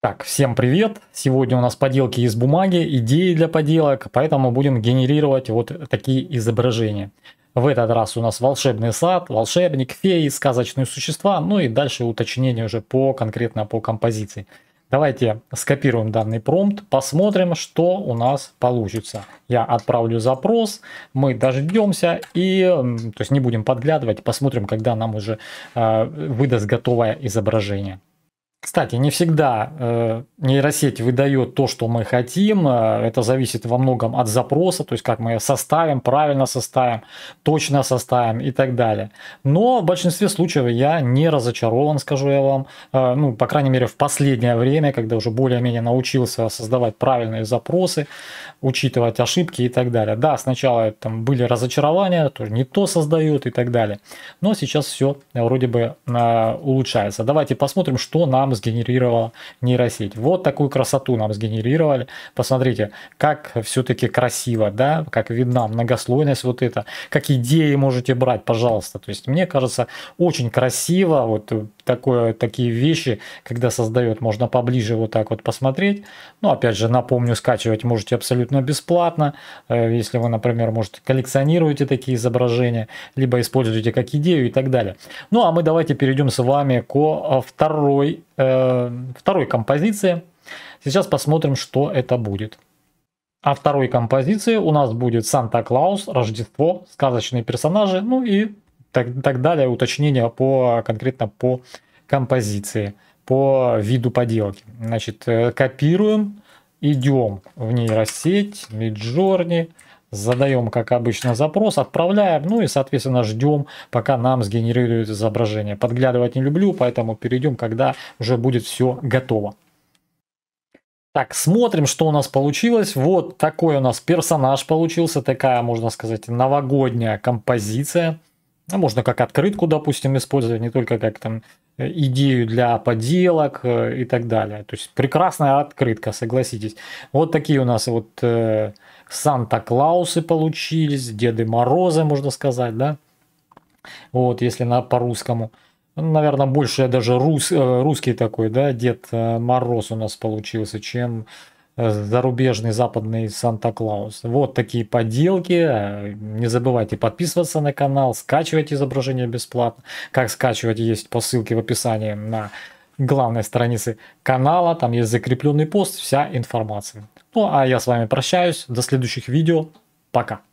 Так, всем привет! Сегодня у нас поделки из бумаги, идеи для поделок, поэтому будем генерировать вот такие изображения. В этот раз у нас волшебный сад, волшебник, феи, сказочные существа, ну и дальше уточнение уже по конкретно по композиции. Давайте скопируем данный промпт, посмотрим, что у нас получится. Я отправлю запрос, мы дождемся и, то есть не будем подглядывать, посмотрим, когда нам уже э, выдаст готовое изображение. Кстати, не всегда э, нейросеть выдает то, что мы хотим. Э, это зависит во многом от запроса, то есть как мы составим, правильно составим, точно составим и так далее. Но в большинстве случаев я не разочарован, скажу я вам. Э, ну, по крайней мере, в последнее время, когда уже более-менее научился создавать правильные запросы, учитывать ошибки и так далее. Да, сначала там были разочарования, то не то создают и так далее. Но сейчас все э, вроде бы э, улучшается. Давайте посмотрим, что нам нам сгенерировала нейросеть. Вот такую красоту нам сгенерировали. Посмотрите, как все-таки красиво, да, как видна многослойность вот это, как идеи можете брать, пожалуйста. То есть мне кажется, очень красиво вот такое, такие вещи, когда создает, можно поближе вот так вот посмотреть. ну опять же, напомню, скачивать можете абсолютно бесплатно, э, если вы, например, может, коллекционируете такие изображения, либо используете как идею и так далее. Ну а мы давайте перейдем с вами ко э, второй Э, второй композиции. Сейчас посмотрим, что это будет. А второй композиции у нас будет Санта-Клаус, Рождество, сказочные персонажи, ну и так, так далее, уточнения по, конкретно по композиции, по виду поделки. Значит, э, копируем, идем в нейросеть, Миджорни, Midjourney Задаем, как обычно, запрос, отправляем, ну и, соответственно, ждем, пока нам сгенерирует изображение. Подглядывать не люблю, поэтому перейдем, когда уже будет все готово. Так, смотрим, что у нас получилось. Вот такой у нас персонаж получился, такая, можно сказать, новогодняя композиция. А можно как открытку, допустим, использовать, не только как там э, идею для поделок э, и так далее. То есть прекрасная открытка, согласитесь. Вот такие у нас вот э, Санта-Клаусы получились, Деды Морозы, можно сказать, да? Вот, если на по-русскому. наверное, больше даже рус, э, русский такой, да, Дед э, Мороз у нас получился, чем Э, зарубежный западный Санта-Клаус. Вот такие поделки. Э, не забывайте подписываться на канал, скачивать изображение бесплатно. Как скачивать есть по ссылке в описании на главной странице канала. Там есть закрепленный пост, вся информация. Ну а я с вами прощаюсь. До следующих видео. Пока.